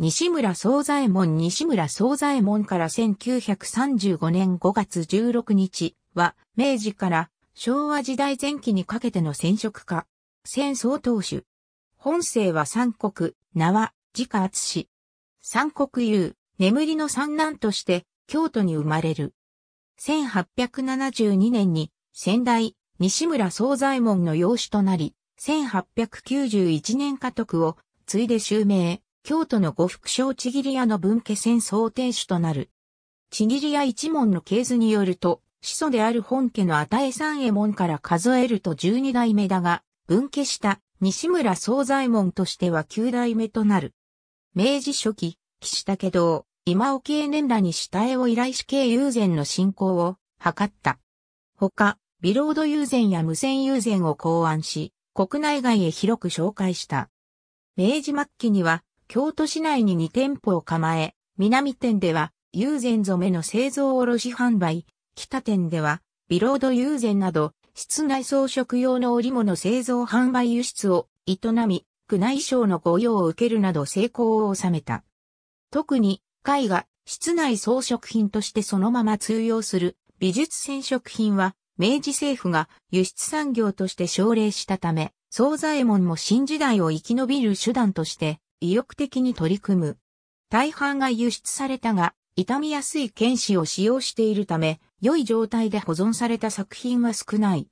西村総左衛門西村総左衛門から1935年5月16日は、明治から昭和時代前期にかけての染色家、戦争当主。本姓は三国、名は、自家厚氏。三国優、眠りの三男として、京都に生まれる。1872年に、先代、西村総左衛門の養子となり、1891年家督を、継いで襲名。京都の呉服商ちぎり屋の分家戦争停止となる。ちぎり屋一門の系図によると、始祖である本家の与え三右衛門から数えると十二代目だが、分家した西村総左衛門としては九代目となる。明治初期、岸武道、今尾経年らに下絵を依頼し経友禅の進行を図った。他、ビロード友禅や無線友禅を考案し、国内外へ広く紹介した。明治末期には、京都市内に2店舗を構え、南店では、友禅染めの製造卸販売、北店では、ビロード友禅など、室内装飾用の織物製造販売輸出を営み、宮内省の御用を受けるなど成功を収めた。特に、絵画、室内装飾品としてそのまま通用する美術染色品は、明治政府が輸出産業として奨励したため、惣左衛門も新時代を生き延びる手段として、意欲的に取り組む。大半が輸出されたが、傷みやすい剣士を使用しているため、良い状態で保存された作品は少ない。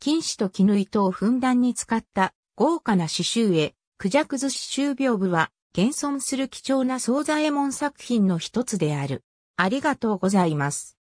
金糸と絹糸をふんだんに使った豪華な刺繍絵、クジャクズ刺繍屏風は、現存する貴重な惣左衛門作品の一つである。ありがとうございます。